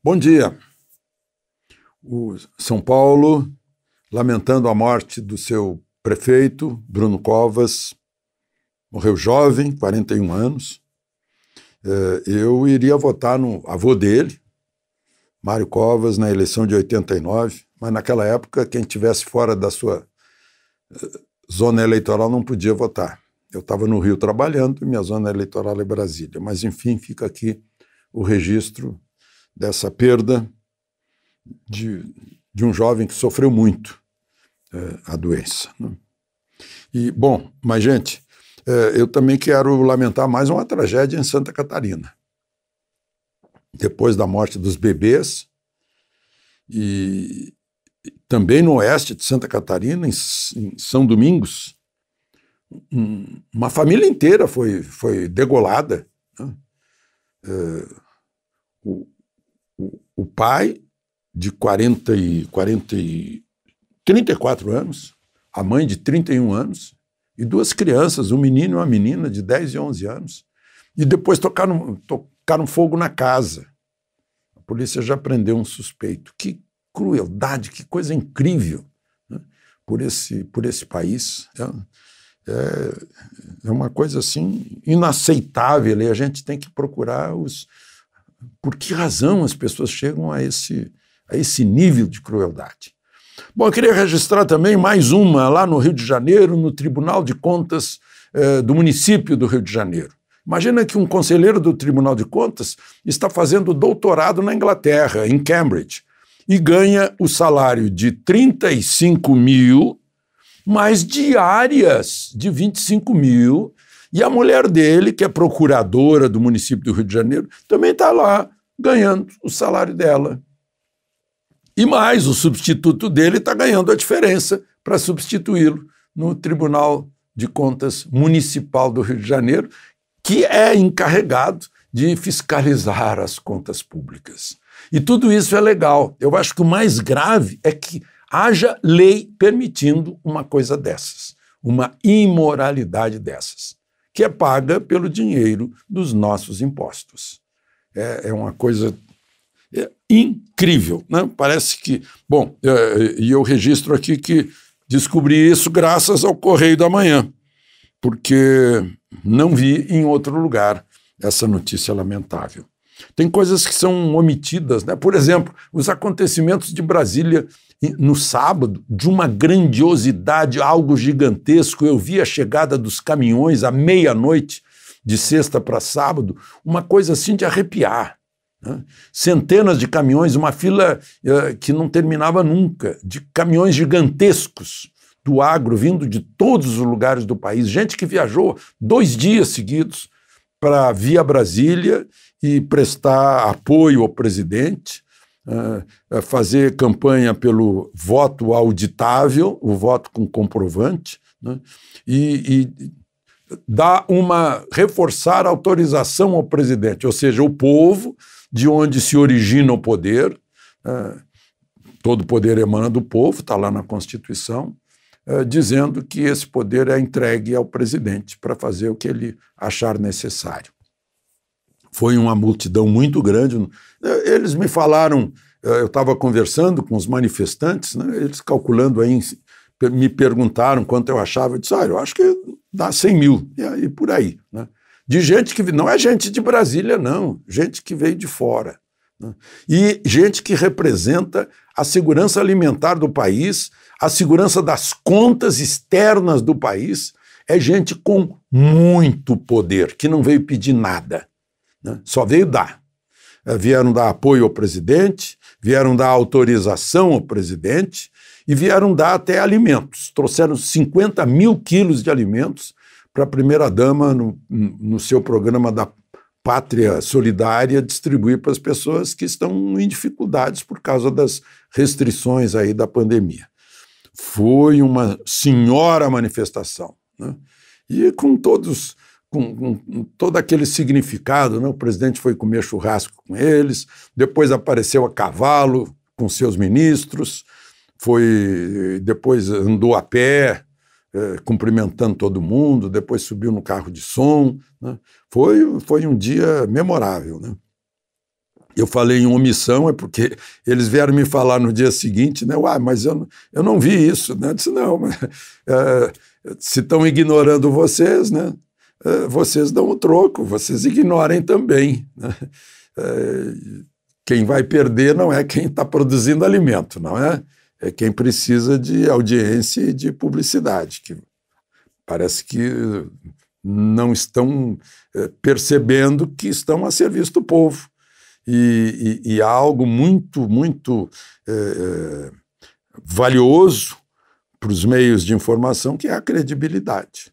Bom dia. O São Paulo, lamentando a morte do seu prefeito, Bruno Covas, morreu jovem, 41 anos. Eh, eu iria votar no avô dele, Mário Covas, na eleição de 89, mas naquela época quem estivesse fora da sua eh, zona eleitoral não podia votar. Eu estava no Rio trabalhando e minha zona eleitoral é Brasília. Mas, enfim, fica aqui o registro dessa perda de, de um jovem que sofreu muito é, a doença. Né? E, bom, mas, gente, é, eu também quero lamentar mais uma tragédia em Santa Catarina. Depois da morte dos bebês, e também no oeste de Santa Catarina, em, em São Domingos, uma família inteira foi, foi degolada. Né? É, o, o, o, pai, de 40 e, 40 e 34 anos, a mãe de 31 anos, e duas crianças, um menino e uma menina de 10 e 11 anos, e depois tocaram, tocaram fogo na casa. A polícia já prendeu um suspeito. Que crueldade, que coisa incrível né? por, esse, por esse país. Né? É, é, uma coisa assim inaceitável e a gente tem que procurar os por que razão as pessoas chegam a esse a esse nível de crueldade. Bom, eu queria registrar também mais uma lá no Rio de Janeiro, no Tribunal de Contas eh, do município do Rio de Janeiro. Imagina que um conselheiro do Tribunal de Contas está fazendo doutorado na Inglaterra, em Cambridge, e ganha o salário de 35 mil mas diárias de 25 mil. E a mulher dele, que é procuradora do município do Rio de Janeiro, também está lá ganhando o salário dela. E mais, o substituto dele está ganhando a diferença para substituí-lo no Tribunal de Contas Municipal do Rio de Janeiro, que é encarregado de fiscalizar as contas públicas. E tudo isso é legal. Eu acho que o mais grave é que haja lei permitindo uma coisa dessas, uma imoralidade dessas, que é paga pelo dinheiro dos nossos impostos. É, é uma coisa é, incrível, né? Parece que. Bom, é, e eu registro aqui que descobri isso graças ao Correio da Manhã, porque não vi em outro lugar essa notícia lamentável. Tem coisas que são omitidas, né? Por exemplo, os acontecimentos de Brasília no sábado, de uma grandiosidade, algo gigantesco. Eu vi a chegada dos caminhões à meia-noite, de sexta para sábado, uma coisa assim de arrepiar. Né? Centenas de caminhões, uma fila uh, que não terminava nunca, de caminhões gigantescos do agro vindo de todos os lugares do país, gente que viajou dois dias seguidos para via Brasília e prestar apoio ao presidente, eh, eh, fazer campanha pelo voto auditável, o voto com comprovante, né? e, e dar uma reforçar a autorização ao presidente, ou seja, o povo de onde se origina o poder, eh, todo poder emana do povo, está lá na Constituição, dizendo que esse poder é entregue ao presidente para fazer o que ele achar necessário. Foi uma multidão muito grande. Eles me falaram, eh, eu estava conversando com os manifestantes, né, eles calculando aí, me perguntaram quanto eu achava. Eu disse, ah, eu acho que dá 100 mil, e aí, por aí. Né? De gente que não é gente de Brasília, não, gente que veio de fora. Né. E gente que representa a segurança alimentar do país, a segurança das contas externas do país. É gente com muito poder, que não veio pedir nada, né? Só veio dar. É, vieram dar apoio ao presidente, vieram dar autorização ao presidente e vieram dar até alimentos. Trouxeram 50 mil quilos de alimentos para a primeira-dama, no, no seu programa da pátria solidária distribuir para as pessoas que estão em dificuldades por causa das restrições aí da pandemia. Foi uma senhora manifestação, né? e com todos com, com, todo aquele significado. Né? O presidente foi comer churrasco com eles, depois apareceu a cavalo com seus ministros, foi depois andou a pé, é, cumprimentando todo mundo, depois subiu no carro de som. Né? Foi, foi um dia memorável. Né? Eu falei em omissão, é porque eles vieram me falar no dia seguinte, né? Uai, mas eu, não, eu não vi isso, né? Eu disse, não, mas, é, se estão ignorando vocês, né? Eh, vocês dão o troco, vocês ignorem também. Né? Eh, quem vai perder não é quem está produzindo alimento, não é? É quem precisa de audiência e de publicidade, que parece que não estão eh, percebendo que estão a serviço do povo. E, e, e há algo muito, muito é, valioso para os meios de informação, que é a credibilidade.